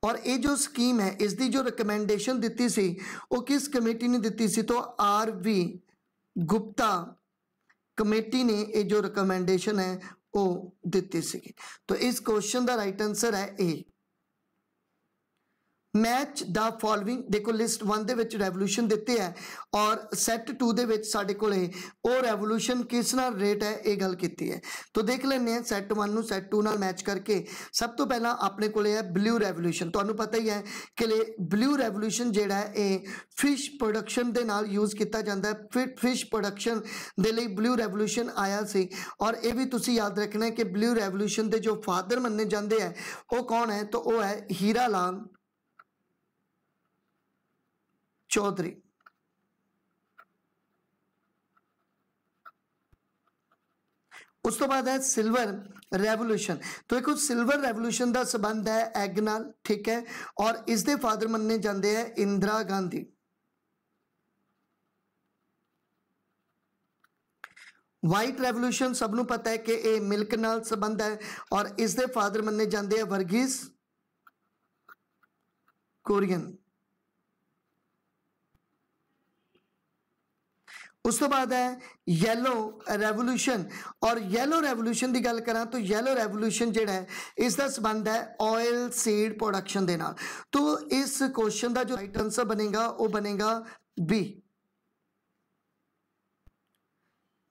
ਔਰ ਇਹ ਜੋ ਸਕੀਮ ਹੈ ਇਸ ਦੀ ਜੋ ਰეკਮੈਂਡੇਸ਼ਨ ਦਿੱਤੀ ਸੀ ਉਹ ਕਿਸ ਕਮੇਟੀ ਨੇ ਦਿੱਤੀ ਸੀ ਤੋਂ ਆਰ ਵੀ ਗੁਪਤਾ ਕਮੇਟੀ ਨੇ ਇਹ ਜੋ ਰეკਮੈਂਡੇਸ਼ਨ ਹੈ ਉਹ ਦਿੱਤੀ ਸੀ ਤਾਂ ਇਸ ਕੁਐਸਚਨ ਦਾ ਰਾਈਟ ਆਨਸਰ ਹੈ ਏ ਮੈਚ ਦਾ ਫਾਲੋਇੰਗ ਦੇਖੋ ਲਿਸਟ 1 ਦੇ ਵਿੱਚ ਰੈਵੋਲੂਸ਼ਨ ਦਿੱਤੇ ਆ ਔਰ ਸੈਟ 2 ਦੇ ਵਿੱਚ ਸਾਡੇ ਕੋਲੇ ਉਹ ਰੈਵੋਲੂਸ਼ਨ ਕਿਸ ਨਾਲ ਰੇਟ ਹੈ ਇਹ ਗੱਲ ਕੀਤੀ ਹੈ ਤੋਂ ਦੇਖ ਲੈਣੇ ਆ ਸੈਟ 1 ਨੂੰ ਸੈਟ 2 ਨਾਲ ਮੈਚ ਕਰਕੇ ਸਭ ਤੋਂ ਪਹਿਲਾਂ ਆਪਣੇ ਕੋਲੇ ਹੈ ਬਲੂ ਰੈਵੋਲੂਸ਼ਨ ਤੁਹਾਨੂੰ ਪਤਾ ਹੀ ਹੈ ਕਿ ਬਲੂ ਰੈਵੋਲੂਸ਼ਨ ਜਿਹੜਾ ਹੈ ਇਹ ਫਿਸ਼ ਪ੍ਰੋਡਕਸ਼ਨ ਦੇ ਨਾਲ ਯੂਜ਼ ਕੀਤਾ ਜਾਂਦਾ ਹੈ ਫਿਟ ਫਿਸ਼ ਪ੍ਰੋਡਕਸ਼ਨ ਦੇ ਲਈ ਬਲੂ ਰੈਵੋਲੂਸ਼ਨ ਆਇਆ ਸੀ ਔਰ ਇਹ ਵੀ ਤੁਸੀਂ ਯਾਦ ਰੱਖਣਾ ਹੈ ਕਿ ਬਲੂ ਰੈਵੋਲੂਸ਼ਨ ਦੇ ਜੋ ਫਾਦਰ ਮੰਨੇ ਜਾਂਦੇ ਆ ਉਹ ਕੌਣ ਹੈ ਤਾਂ ਉਹ ਹੈ ਹੀਰਾ ਲਾਲ ਚੌਧਰੀ ਉਸ ਤੋਂ ਬਾਅਦ ਹੈ ਸਿਲਵਰ ਰੈਵੋਲੂਸ਼ਨ ਇਹ ਇੱਕ ਸਿਲਵਰ ਰੈਵੋਲੂਸ਼ਨ ਦਾ ਸਬੰਧ ਹੈ ਐਗ ਨਾਲ ਠੀਕ ਹੈ ਔਰ ਇਸ ਦੇ ਫਾਦਰ ਮੰਨੇ ਜਾਂਦੇ ਹੈ ਇੰਦਰਾ ਗਾਂਧੀ ਵਾਈਟ ਰੈਵੋਲੂਸ਼ਨ ਸਭ ਨੂੰ ਪਤਾ ਹੈ ਕਿ ਇਹ ਮਿਲਕ ਨਾਲ ਸਬੰਧ ਹੈ ਔਰ ਇਸ ਦੇ ਫਾਦਰ ਮੰਨੇ ਜਾਂਦੇ ਹੈ ਵਰਗੀਸ ਕੋਰੀਅਨ ਉਸ ਤੋਂ ਬਾਅਦ ਹੈ ਯੈਲੋ ਰੈਵੋਲੂਸ਼ਨ ਔਰ ਯੈਲੋ ਰੈਵੋਲੂਸ਼ਨ ਦੀ ਗੱਲ ਕਰਾਂ ਤਾਂ ਯੈਲੋ ਰੈਵੋਲੂਸ਼ਨ ਜਿਹੜਾ ਹੈ ਇਸ ਦਾ ਸੰਬੰਧ ਹੈ ਆਇਲ ਸੀਡ ਪ੍ਰੋਡਕਸ਼ਨ ਦੇ ਨਾਲ ਤੋਂ ਇਸ ਕੁਐਸਚਨ ਦਾ ਜੋ ਰਾਈਟ ਆਨਸਰ ਬਣੇਗਾ ਉਹ ਬਣੇਗਾ B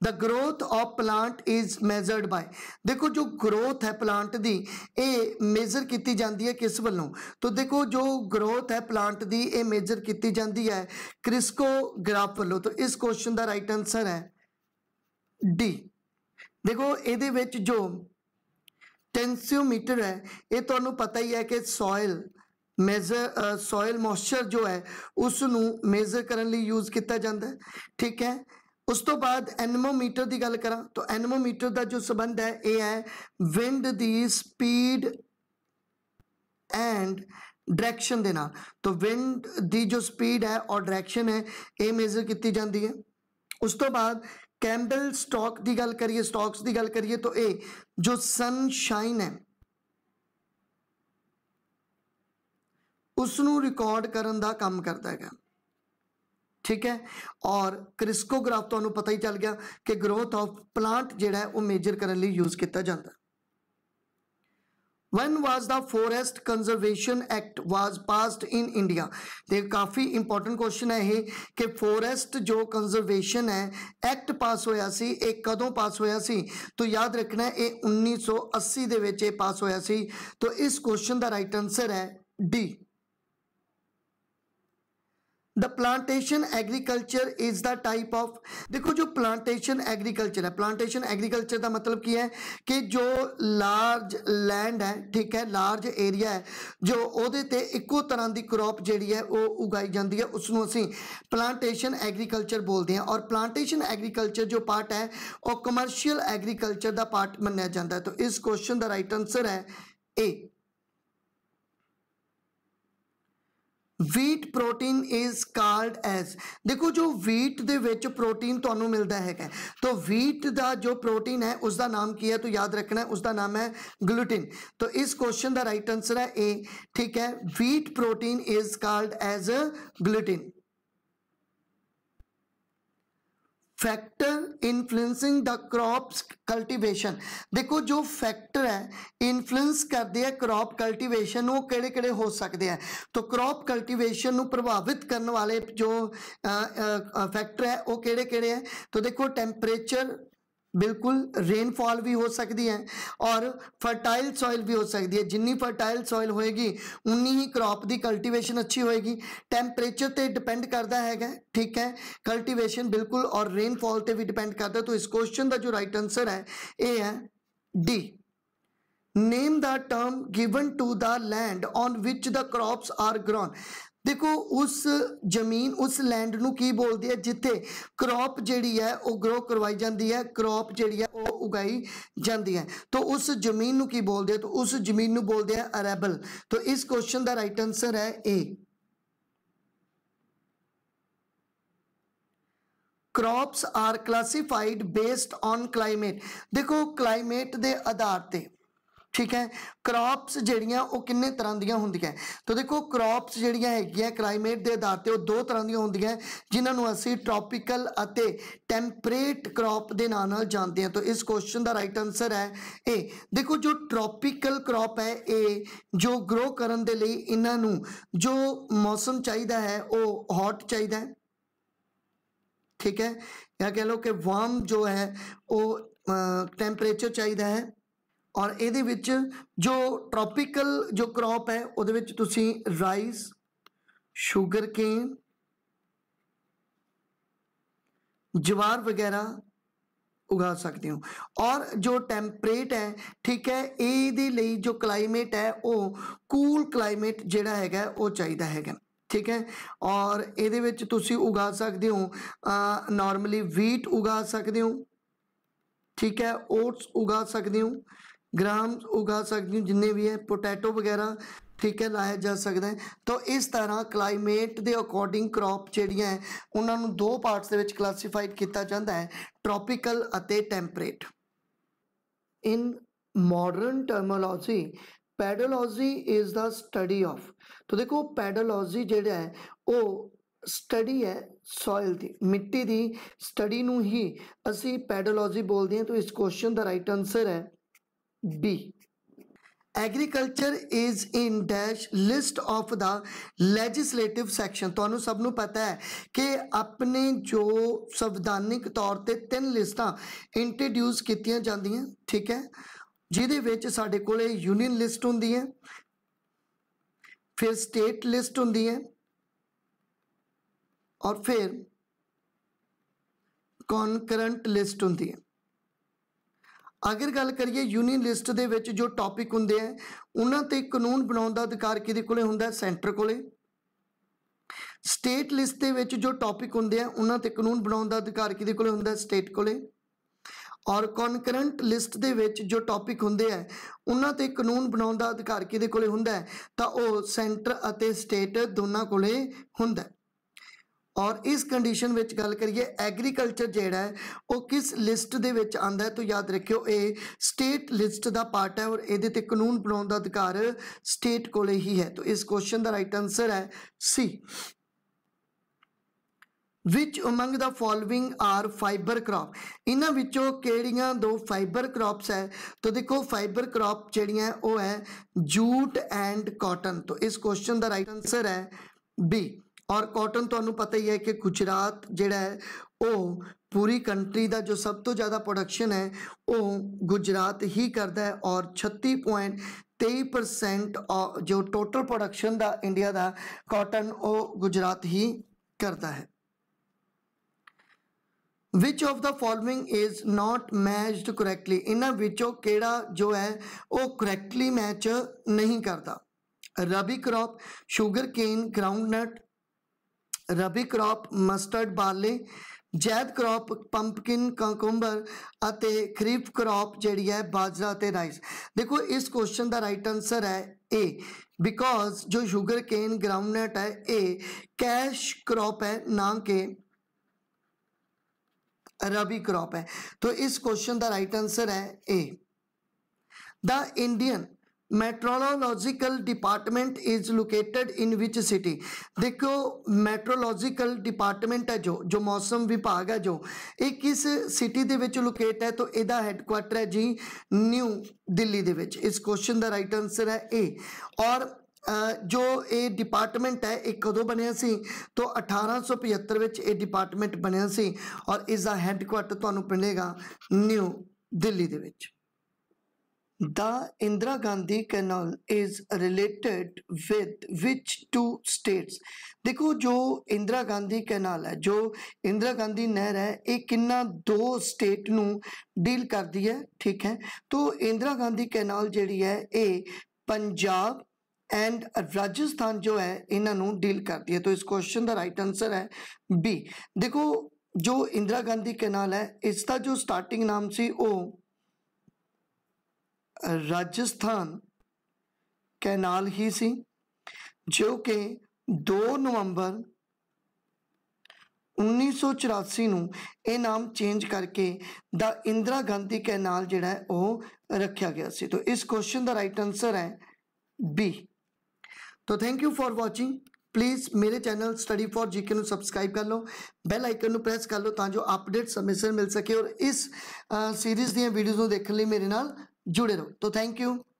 the growth of plant is measured by ਦੇਖੋ ਜੋ ਗਰੋਥ ਹੈ ਪਲਾਂਟ ਦੀ ਇਹ ਮੇਜ਼ਰ ਕੀਤੀ ਜਾਂਦੀ ਹੈ ਕਿਸ ਵੱਲੋਂ ਤੋਂ ਦੇਖੋ ਜੋ ਗਰੋਥ ਹੈ ਪਲਾਂਟ ਦੀ ਇਹ ਮੇਜ਼ਰ ਕੀਤੀ ਜਾਂਦੀ ਹੈ ਕ੍ਰਿਸਕੋਗ੍ਰਾਫ ਵੱਲੋਂ ਤੋਂ ਇਸ ਕੁਐਸਚਨ ਦਾ ਰਾਈਟ ਆਨਸਰ ਹੈ ਡੀ ਦੇਖੋ ਇਹਦੇ ਵਿੱਚ ਜੋ ਟੈਂਸਿਓਮੀਟਰ ਹੈ ਇਹ ਤੁਹਾਨੂੰ ਪਤਾ ਹੀ ਹੈ ਕਿ ਸੋਇਲ ਮੇਜ਼ਰ ਸੋਇਲ ਮੋਇਸਚਰ ਜੋ ਹੈ ਉਸ ਨੂੰ ਮੇਜ਼ਰ ਕਰਨ ਲਈ ਯੂਜ਼ ਕੀਤਾ ਜਾਂਦਾ ਹੈ ਠੀਕ ਹੈ ਉਸ ਤੋਂ ਬਾਅਦ ਐਨਮੋਮੀਟਰ ਦੀ ਗੱਲ ਕਰਾਂ ਤਾਂ ਐਨਮੋਮੀਟਰ ਦਾ ਜੋ ਸਬੰਧ ਹੈ ਇਹ ਹੈ ਵਿੰਡ ਦੀ ਸਪੀਡ ਐਂਡ ਡਾਇਰੈਕਸ਼ਨ ਦੇ ਨਾਲ ਤਾਂ ਵਿੰਡ ਦੀ ਜੋ ਸਪੀਡ ਹੈ ਔਰ ਡਾਇਰੈਕਸ਼ਨ ਹੈ ਇਹ ਮੇਜ਼ਰ ਕੀਤੀ ਜਾਂਦੀ ਹੈ ਉਸ ਤੋਂ ਬਾਅਦ ਕੈਂਡਲ ਸਟਾਕ ਦੀ ਗੱਲ ਕਰੀਏ ਸਟਾਕਸ ਦੀ ਗੱਲ ਕਰੀਏ ਤਾਂ ਇਹ ਜੋ ਸਨਸ਼ਾਈਨ ਹੈ ਉਸ ਨੂੰ ਰਿਕਾਰਡ ਕਰਨ ਦਾ ਕੰਮ ਕਰਦਾ ਹੈਗਾ ਠੀਕ ਹੈ ਔਰ ਕ੍ਰਿਸਕੋਗ੍ਰਾਫ ਤੁਹਾਨੂੰ ਪਤਾ ਹੀ ਚੱਲ ਗਿਆ ਕਿ ਗਰੋਥ ਆਫ ਪਲਾਂਟ ਜਿਹੜਾ ਉਹ ਮੇਜਰ ਕਰਨ ਲਈ ਯੂਜ਼ ਕੀਤਾ ਜਾਂਦਾ when was the forest conservation act was passed in India ਤੇ ਕਾਫੀ ਇੰਪੋਰਟੈਂਟ ਕੁਐਸਚਨ ਹੈ ਇਹ ਕਿ ਫੋਰੈਸਟ ਜੋ ਕੰਜ਼ਰਵੇਸ਼ਨ ਹੈ ਐਕਟ ਪਾਸ ਹੋਇਆ ਸੀ ਇਹ ਕਦੋਂ ਪਾਸ ਹੋਇਆ ਸੀ ਤੋਂ ਯਾਦ ਰੱਖਣਾ ਇਹ 1980 ਦੇ ਵਿੱਚ ਇਹ ਪਾਸ ਹੋਇਆ ਸੀ ਤੋਂ ਇਸ ਕੁਐਸਚਨ ਦਾ ਰਾਈਟ ਆਨਸਰ ਹੈ D the plantation agriculture is the type of देखो जो प्लांटेशन एग्रीकल्चर है प्लांटेशन एग्रीकल्चर का मतलब क्या है कि जो लार्ज लैंड है ठीक है ਲਾਰਜ ਏਰੀਆ ਹੈ ਜੋ ਉਹਦੇ ਤੇ ਇੱਕੋ ਤਰ੍ਹਾਂ ਦੀ crop ਜਿਹੜੀ ਹੈ ਉਹ ਉਗਾਈ ਜਾਂਦੀ ਹੈ ਉਸ ਨੂੰ ਅਸੀਂ plantation agriculture ਬੋਲਦੇ ਹਾਂ ਔਰ plantation agriculture ਜੋ ਪਾਰਟ ਹੈ ਉਹ commercial agriculture ਦਾ ਪਾਰਟ ਮੰਨਿਆ ਜਾਂਦਾ ਹੈ ਤਾਂ ਇਸ ਕੁਐਸਚਨ ਦਾ ਰਾਈਟ ਆਨਸਰ ਹੈ A wheat protein is called as देखो जो वीट के ਵਿੱਚ ਪ੍ਰੋਟੀਨ ਤੁਹਾਨੂੰ ਮਿਲਦਾ ਹੈਗਾ ਤਾਂ ਵੀਟ ਦਾ ਜੋ ਪ੍ਰੋਟੀਨ ਹੈ ਉਸ ਦਾ ਨਾਮ ਕੀ ਹੈ तो याद रखना उसका नाम है ग्लूटिन तो इस क्वेश्चन का राइट आंसर है ए ठीक है wheat protein is called as gluten factor influencing the crops cultivation ਦੇਖੋ ਜੋ ਫੈਕਟਰ ਹੈ ਇਨਫਲੂਐਂਸ ਕਰਦੇ ਆ ਕ੍ਰੌਪ ਕਲਟੀਵੇਸ਼ਨ ਨੂੰ ਕਿਹੜੇ ਕਿਹੜੇ ਹੋ ਸਕਦੇ ਆ ਤਾਂ ਕ੍ਰੌਪ ਕਲਟੀਵੇਸ਼ਨ ਨੂੰ ਪ੍ਰਭਾਵਿਤ ਕਰਨ ਵਾਲੇ ਜੋ ਫੈਕਟਰ ਹੈ ਉਹ ਕਿਹੜੇ ਕਿਹੜੇ ਹੈ ਤਾਂ ਦੇਖੋ ਟੈਂਪਰੇਚਰ ਬਿਲਕੁਲ ਰੇਨਫਾਲ ਵੀ ਹੋ ਸਕਦੀ ਹੈ ਔਰ ਫਰਟਾਈਲ ਸੋਇਲ ਵੀ ਹੋ ਸਕਦੀ ਹੈ ਜਿੰਨੀ ਫਰਟਾਈਲ ਸੋਇਲ ਹੋਏਗੀ ਉਨੀ ਹੀ ਕ੍ਰੌਪ ਦੀ ਕਲਟੀਵੇਸ਼ਨ ਅੱਛੀ ਹੋਏਗੀ ਟੈਂਪਰੇਚਰ ਤੇ ਡਿਪੈਂਡ ਕਰਦਾ ਹੈਗਾ ਠੀਕ ਹੈ ਕਲਟੀਵੇਸ਼ਨ ਬਿਲਕੁਲ ਔਰ ਰੇਨਫਾਲ ਤੇ ਵੀ ਡਿਪੈਂਡ ਕਰਦਾ ਤੋਂ ਇਸ ਕੁਐਸਚਨ ਦਾ ਜੋ ਰਾਈਟ ਆਨਸਰ ਹੈ ਇਹ ਹੈ D name the term given to the land on which the crops are grown ਦੇਖੋ ਉਸ ਜ਼ਮੀਨ ਉਸ ਲੈਂਡ ਨੂੰ ਕੀ ਬੋਲਦੇ ਆ ਜਿੱਥੇ ਕ੍ਰੌਪ ਜਿਹੜੀ ਹੈ ਉਹ ਗਰੋ ਕਰਵਾਈ ਜਾਂਦੀ ਹੈ ਕ੍ਰੌਪ ਜਿਹੜੀ ਹੈ ਉਹ ਉਗਾਈ ਜਾਂਦੀ ਹੈ ਤਾਂ ਉਸ ਜ਼ਮੀਨ ਨੂੰ ਕੀ ਬੋਲਦੇ ਆ ਤਾਂ ਉਸ ਜ਼ਮੀਨ ਨੂੰ ਬੋਲਦੇ ਆ ਅਰੇਬਲ ਤਾਂ ਇਸ ਕੁਐਸਚਨ ਦਾ ਰਾਈਟ ਆਨਸਰ ਹੈ A crops are classified based on climate ਦੇਖੋ ਕਲਾਈਮੇਟ ਦੇ ਆਧਾਰ ਤੇ ਠੀਕ ਹੈ ਕ੍ਰੌਪਸ ਜਿਹੜੀਆਂ ਉਹ ਕਿੰਨੇ ਤਰ੍ਹਾਂ ਦੀਆਂ ਹੁੰਦੀਆਂ ਤਾਂ ਦੇਖੋ ਕ੍ਰੌਪਸ ਜਿਹੜੀਆਂ ਹੈਗੀਆਂ ਕਲਾਈਮੇਟ ਦੇ ਆਧਾਰ ਤੇ ਉਹ ਦੋ ਤਰ੍ਹਾਂ ਦੀਆਂ ਹੁੰਦੀਆਂ ਜਿਨ੍ਹਾਂ ਨੂੰ ਅਸੀਂ ਟ੍ਰੋਪੀਕਲ ਅਤੇ ਟੈਂਪਰੇਟ ਕ੍ਰੌਪ ਦੇ ਨਾਂ ਨਾਲ ਜਾਣਦੇ ਹਾਂ ਤਾਂ ਇਸ ਕੁਐਸਚਨ ਦਾ ਰਾਈਟ ਆਨਸਰ ਹੈ ਏ ਦੇਖੋ ਜੋ ਟ੍ਰੋਪੀਕਲ ਕ੍ਰੌਪ ਹੈ ਇਹ ਜੋ ਗਰੋ ਕਰਨ ਦੇ ਲਈ ਇਹਨਾਂ ਨੂੰ ਜੋ ਮੌਸਮ ਚਾਹੀਦਾ ਹੈ ਉਹ ਹੌਟ ਚਾਹੀਦਾ ਹੈ ਠੀਕ ਹੈ ਜਾਂ ਕਹ ਲਓ ਕਿ ਵਾਰਮ ਜੋ ਹੈ ਉਹ ਟੈਂਪਰੇਚਰ ਚਾਹੀਦਾ ਹੈ ਔਰ ਇਹਦੇ ਵਿੱਚ ਜੋ ਟ੍ਰੋਪੀਕਲ ਜੋ ਕ੍ਰੌਪ ਹੈ ਉਹਦੇ ਵਿੱਚ ਤੁਸੀਂ ਰਾਈਸ ਸ਼ੂਗਰ ਕੇਨ ਜਵਾਰ ਵਗੈਰਾ ਉਗਾ ਸਕਦੇ ਹੋ ਔਰ ਜੋ ਟੈਂਪਰੇਟ ਹੈ ਠੀਕ ਹੈ ਇਹਦੇ ਲਈ ਜੋ ਕਲਾਈਮੇਟ ਹੈ ਉਹ ਕੂਲ ਕਲਾਈਮੇਟ ਜਿਹੜਾ ਹੈਗਾ ਉਹ ਚਾਹੀਦਾ ਹੈਗਾ ਠੀਕ ਹੈ ਔਰ ਇਹਦੇ ਵਿੱਚ ਤੁਸੀਂ ਉਗਾ ਸਕਦੇ ਹੋ ਨਾਰਮਲੀ ਵੀਟ ਉਗਾ ਸਕਦੇ ਹੋ ਠੀਕ ਹੈ ਓਟਸ ਉਗਾ ਸਕਦੇ ਹੋ ਗ੍ਰਾਮ ਉਗਾ ਸਕਦੇ ਹੋ ਜਿੰਨੇ ਵੀ ਹੈ ਪੋਟੈਟੋ ਵਗੈਰਾ ਠੀਕ ਹੈ ਲਾਇਆ ਜਾ ਸਕਦਾ ਹੈ ਤਾਂ ਇਸ ਤਰ੍ਹਾਂ ਕਲਾਈਮੇਟ ਦੇ ਅਕੋਰਡਿੰਗ ਕ੍ਰੌਪ ਜਿਹੜੀਆਂ ਹੈ ਉਹਨਾਂ ਨੂੰ ਦੋ ਪਾਰਟਸ ਦੇ ਵਿੱਚ ਕਲਾਸੀਫਾਈਡ ਕੀਤਾ ਜਾਂਦਾ ਹੈ ਟ੍ਰੋਪੀਕਲ ਅਤੇ temperate in modern terminology pedology is the study of ਤਾਂ ਦੇਖੋ ਪੈਡੋਲੋਜੀ ਜਿਹੜਾ ਹੈ ਉਹ ਸਟੱਡੀ ਹੈ ਸੋਇਲ ਦੀ ਮਿੱਟੀ ਦੀ ਸਟੱਡੀ ਨੂੰ ਹੀ ਅਸੀਂ ਪੈਡੋਲੋਜੀ ਬੋਲਦੇ ਹਾਂ ਤਾਂ ਇਸ ਕੁਐਸਚਨ ਦਾ ਰਾਈਟ ਆਨਸਰ ਹੈ D. Agriculture is in dash list of the legislative section ਤੁਹਾਨੂੰ ਸਭ ਨੂੰ ਪਤਾ ਹੈ ਕਿ ਆਪਣੇ ਜੋ ਸੰਵਿਧਾਨਿਕ ਤੌਰ ਤੇ ਤਿੰਨ ਲਿਸਟਾਂ ਇੰਟਰੋਡਿਊਸ ਕੀਤੀਆਂ ਜਾਂਦੀਆਂ ਠੀਕ ਹੈ ਜਿਹਦੇ ਵਿੱਚ ਸਾਡੇ ਕੋਲੇ ਯੂਨੀਅਨ ਲਿਸਟ ਹੁੰਦੀ ਹੈ ਫਿਰ ਸਟੇਟ ਲਿਸਟ ਹੁੰਦੀ ਹੈ ਔਰ ਫਿਰ ਕਨਕਰੈਂਟ ਲਿਸਟ ਹੁੰਦੀ ਹੈ ਅਗਰ ਗੱਲ ਕਰੀਏ ਯੂਨੀਅਨ ਲਿਸਟ ਦੇ ਵਿੱਚ ਜੋ ਟੌਪਿਕ ਹੁੰਦੇ ਆ ਉਹਨਾਂ ਤੇ ਕਾਨੂੰਨ ਬਣਾਉਣ ਦਾ ਅਧਿਕਾਰ ਕਿਹਦੇ ਕੋਲੇ ਹੁੰਦਾ ਸੈਂਟਰ ਕੋਲੇ ਸਟੇਟ ਲਿਸਟ ਦੇ ਵਿੱਚ ਜੋ ਟੌਪਿਕ ਹੁੰਦੇ ਆ ਉਹਨਾਂ ਤੇ ਕਾਨੂੰਨ ਬਣਾਉਣ ਦਾ ਅਧਿਕਾਰ ਕਿਹਦੇ ਕੋਲੇ ਹੁੰਦਾ ਸਟੇਟ ਕੋਲੇ ਔਰ ਕਨਕਰੈਂਟ ਲਿਸਟ ਦੇ ਵਿੱਚ ਜੋ ਟੌਪਿਕ ਹੁੰਦੇ ਆ ਉਹਨਾਂ ਤੇ ਕਾਨੂੰਨ ਬਣਾਉਣ ਦਾ ਅਧਿਕਾਰ ਕਿਹਦੇ ਕੋਲੇ ਹੁੰਦਾ ਤਾਂ ਉਹ ਸੈਂਟਰ ਅਤੇ ਸਟੇਟ ਦੋਨਾਂ ਕੋਲੇ ਹੁੰਦਾ ਔਰ ਇਸ ਕੰਡੀਸ਼ਨ ਵਿੱਚ ਗੱਲ ਕਰੀਏ ਐਗਰੀਕਲਚਰ ਜਿਹੜਾ ਹੈ ਉਹ ਕਿਸ ਲਿਸਟ ਦੇ ਵਿੱਚ ਆਂਦਾ ਹੈ ਤਾਂ ਯਾਦ ਰੱਖਿਓ ਇਹ ਸਟੇਟ ਲਿਸਟ ਦਾ ਪਾਰਟ ਹੈ ਔਰ ਇਹਦੇ ਤੇ ਕਾਨੂੰਨ ਬਣਾਉਣ ਦਾ ਅਧਿਕਾਰ ਸਟੇਟ ਕੋਲੇ ਹੀ ਹੈ ਤਾਂ ਇਸ ਕੁਐਸਚਨ ਦਾ ਰਾਈਟ ਆਨਸਰ ਹੈ C which among the following are fibre crop ਇਹਨਾਂ ਵਿੱਚੋਂ ਕਿਹੜੀਆਂ ਦੋ ਫਾਈਬਰ ਕ੍ਰੌਪਸ ਹੈ ਤਾਂ ਦੇਖੋ ਫਾਈਬਰ ਕ੍ਰੌਪ ਜਿਹੜੀਆਂ ਉਹ ਹੈ ਜੂਟ ਐਂਡ ਕਾਟਨ ਤਾਂ ਇਸ ਕੁਐਸਚਨ ਦਾ ਰਾਈਟ ਆਨਸਰ ਹੈ ਬੀ ਔਰ ਕਾਟਨ ਤੁਹਾਨੂੰ ਪਤਾ ਹੀ ਹੈ ਕਿ ਗੁਜਰਾਤ ਜਿਹੜਾ ਹੈ ਉਹ ਪੂਰੀ ਕੰਟਰੀ ਦਾ ਜੋ ਸਭ ਤੋਂ ਜ਼ਿਆਦਾ ਪ੍ਰੋਡਕਸ਼ਨ ਹੈ ਉਹ ਗੁਜਰਾਤ ਹੀ ਕਰਦਾ ਹੈ ਔਰ 36.23% ਜੋ ਟੋਟਲ ਪ੍ਰੋਡਕਸ਼ਨ ਦਾ ਇੰਡੀਆ ਦਾ ਕਾਟਨ ਉਹ ਗੁਜਰਾਤ ਹੀ ਕਰਦਾ ਹੈ which of the following is not matched correctly ਇਹਨਾਂ ਵਿੱਚੋਂ ਕਿਹੜਾ ਜੋ ਹੈ ਉਹ ਕਰੈਕਟਲੀ ਮੈਚ ਨਹੀਂ ਕਰਦਾ rabi crop sugar cane groundnut rabi crop mustard barley zaid crop pumpkin cucumber kharif crop जी है बाजरा ਬਾਜਰਾ ਤੇ ਰਾਈਸ ਦੇਖੋ ਇਸ ਕੁਐਸਚਨ ਦਾ ਰਾਈਟ ਆਨਸਰ ए बिकॉज जो शुगर केन ग्राउंडनट है ए कैश क्रॉप है ना के रबी क्रॉप है तो इस क्वेश्चन का राइट आंसर है A the Indian meteorological department is located in which city देखो मेट्रोलॉजिकल डिपार्टमेंट है जो जो मौसम विभाग है जो ये किस सिटी के लोकेट है तो यदा हैडकुआटर है जी न्यू दिल्ली के इस क्वेश्चन का राइट आंसर है ए और ਜੋ ਇਹ ਡਿਪਾਰਟਮੈਂਟ ਹੈ ਇਹ ਕਦੋਂ ਬਣਿਆ ਸੀ ਤੋਂ 1875 ਵਿੱਚ ਇਹ ਡਿਪਾਰਟਮੈਂਟ ਬਣਿਆ ਸੀ ਔਰ ਇਸ ਦਾ ਹੈੱਡਕੁਆਰਟਰ ਤੁਹਾਨੂੰ ਮਿਲੇਗਾ ਨਿਊ ਦਿੱਲੀ ਦੇ ਵਿੱਚ The Indira Gandhi Canal is related with which two states? ਦੇਖੋ ਜੋ ਇੰਦਰਾ ਗਾਂਧੀ ਕੈਨਾਲ ਹੈ ਜੋ ਇੰਦਰਾ ਗਾਂਧੀ ਨਹਿਰ ਹੈ ਇਹ ਕਿੰਨਾ ਦੋ ਸਟੇਟ ਨੂੰ ਡੀਲ ਕਰਦੀ ਹੈ ਠੀਕ ਹੈ ਤੋਂ ਇੰਦਰਾ ਗਾਂਧੀ ਕੈਨਾਲ ਜਿਹੜੀ ਹੈ ਇਹ ਪੰਜਾਬ ਐਂਡ ਰਾਜਸਥਾਨ ਜੋ ਹੈ ਇਹਨਾਂ ਨੂੰ ਡੀਲ ਕਰਦੀ ਹੈ ਤੋਂ ਇਸ ਕੁਐਸਚਨ ਦਾ ਰਾਈਟ ਆਨਸਰ ਹੈ ਬੀ ਦੇਖੋ ਜੋ ਇੰਦਰਾ ਗਾਂਧੀ ਕੈਨਾਲ ਹੈ ਇਸ ਦਾ ਜੋ ਸਟਾਰਟਿੰਗ ਨਾਮ ਸੀ ਉਹ ਰਾਜਸਥਾਨ ਕੈਨਾਲ ਹੀ ਸੀ ਜੋ ਕਿ 2 ਨਵੰਬਰ 1984 ਨੂੰ ਇਹ ਨਾਮ ਚੇਂਜ ਕਰਕੇ ਦਾ ਇੰਦਰਾ ਗਾਂਧੀ ਕੈਨਾਲ ਜਿਹੜਾ ਉਹ ਰੱਖਿਆ ਗਿਆ ਸੀ ਤਾਂ ਇਸ ਕੁਐਸਚਨ ਦਾ ਰਾਈਟ ਆਨਸਰ ਹੈ ਬੀ तो thank you for watching please मेरे चैनल स्टडी फॉर जीके ਨੂੰ ਸਬਸਕ੍ਰਾਈਬ ਕਰ ਲਓ ਬੈਲ ਆਈਕਨ ਨੂੰ ਪ੍ਰੈਸ ਕਰ ਲਓ ਤਾਂ ਜੋ ਅਪਡੇਟ ਸਮੇਂ ਸਿਰ ਮਿਲ ਸਕੇ ਔਰ ਇਸ ਸੀਰੀਜ਼ ਦੀਆਂ ਵੀਡੀਓਜ਼ ਨੂੰ ਦੇਖਣ ਲਈ ਮੇਰੇ ਨਾਲ जुड़े रहो तो थैंक यू